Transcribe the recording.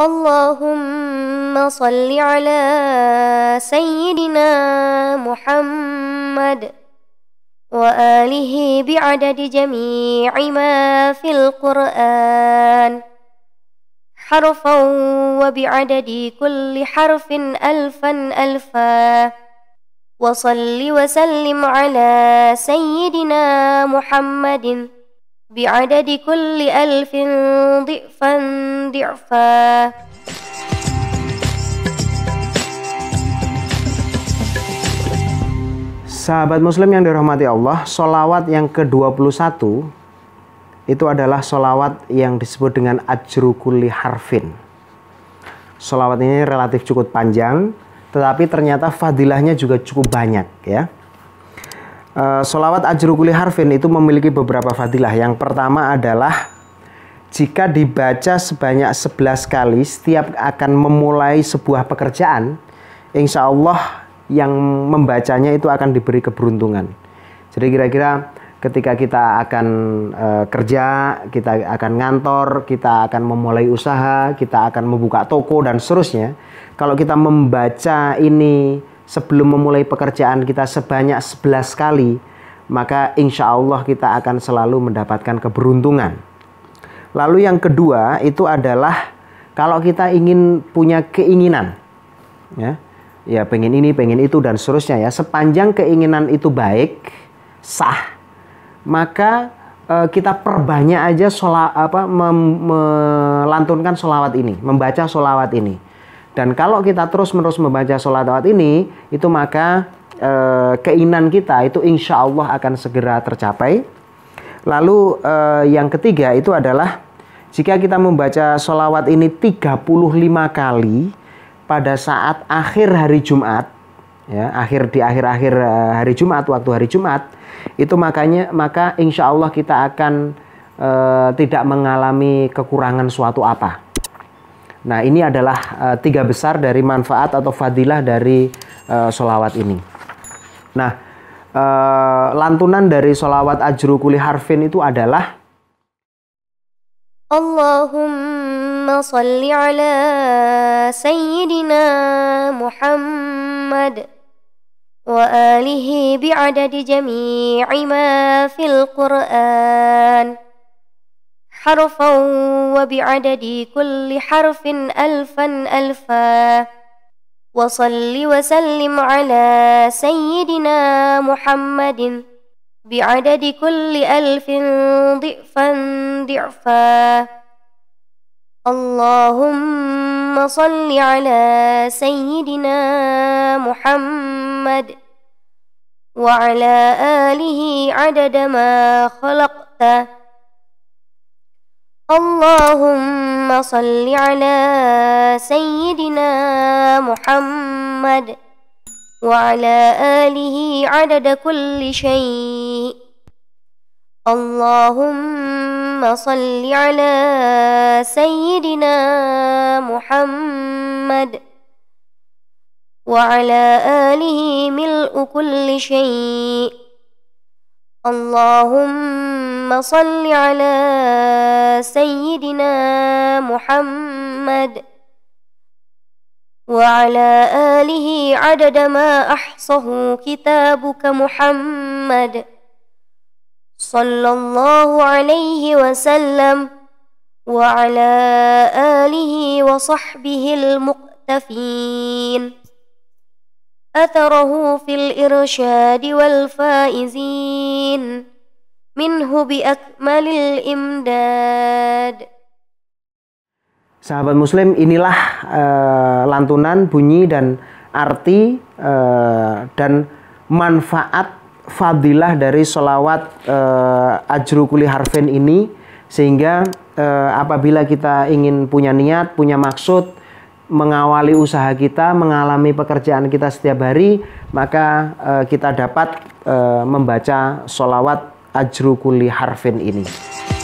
اللهم صل على سيدنا محمد واله بعدد جميع ما في القران حرفا وبعدد كل حرف الفا الفا وصل وسلم على سيدنا محمد بعدد كل ألف ضعفا ضعفا Sahabat muslim yang dirahmati Allah, solawat yang ke-21 itu adalah solawat yang disebut dengan ajru harfin. Solawat ini relatif cukup panjang, tetapi ternyata fadilahnya juga cukup banyak ya. Eh, solawat ajrukuli harfin itu memiliki beberapa fadilah. Yang pertama adalah jika dibaca sebanyak 11 kali setiap akan memulai sebuah pekerjaan, insya Allah yang membacanya itu akan diberi keberuntungan. Jadi kira-kira ketika kita akan e, kerja, kita akan ngantor, kita akan memulai usaha, kita akan membuka toko dan seterusnya. Kalau kita membaca ini sebelum memulai pekerjaan kita sebanyak 11 kali, maka insya Allah kita akan selalu mendapatkan keberuntungan. Lalu yang kedua itu adalah kalau kita ingin punya keinginan, ya, ya pengen ini, pengen itu dan seterusnya ya. Sepanjang keinginan itu baik, sah, maka e, kita perbanyak aja sholat apa mem, melantunkan sholawat ini, membaca sholawat ini. Dan kalau kita terus-menerus membaca sholawat ini, itu maka e, keinginan kita itu insya Allah akan segera tercapai. Lalu e, yang ketiga itu adalah jika kita membaca sholawat ini 35 kali pada saat akhir hari Jumat, ya akhir di akhir-akhir eh, hari Jumat waktu hari Jumat itu makanya maka insya Allah kita akan e, tidak mengalami kekurangan suatu apa Nah ini adalah uh, tiga besar dari manfaat atau fadilah dari uh, eh, solawat ini. Nah uh, lantunan dari solawat ajru kuli harfin itu adalah Allahumma salli ala Sayyidina Muhammad wa alihi bi'adadi jami'i ma fil Qur'an. حرفا وبعدد كل حرف ألفا ألفا وصل وسلم على سيدنا محمد بعدد كل ألف ضعفا ضعفا اللهم صل على سيدنا محمد وعلى آله عدد ما خلقته اللهم صل على سيدنا محمد وعلى آله عدد كل شيء اللهم صل على سيدنا محمد وعلى آله ملء كل شيء اللهم اللهم صل على سيدنا محمد وعلى آله عدد ما أحصه كتابك محمد صلى الله عليه وسلم وعلى آله وصحبه المقتفين أثره في الإرشاد والفائزين minhu bi imdad. Sahabat muslim, inilah uh, lantunan bunyi dan arti uh, dan manfaat fadilah dari solawat uh, eh, ajru kuli harfin ini sehingga apabila kita ingin punya niat, punya maksud mengawali usaha kita, mengalami pekerjaan kita setiap hari, maka kita dapat membaca solawat ajru kulli harfin ini.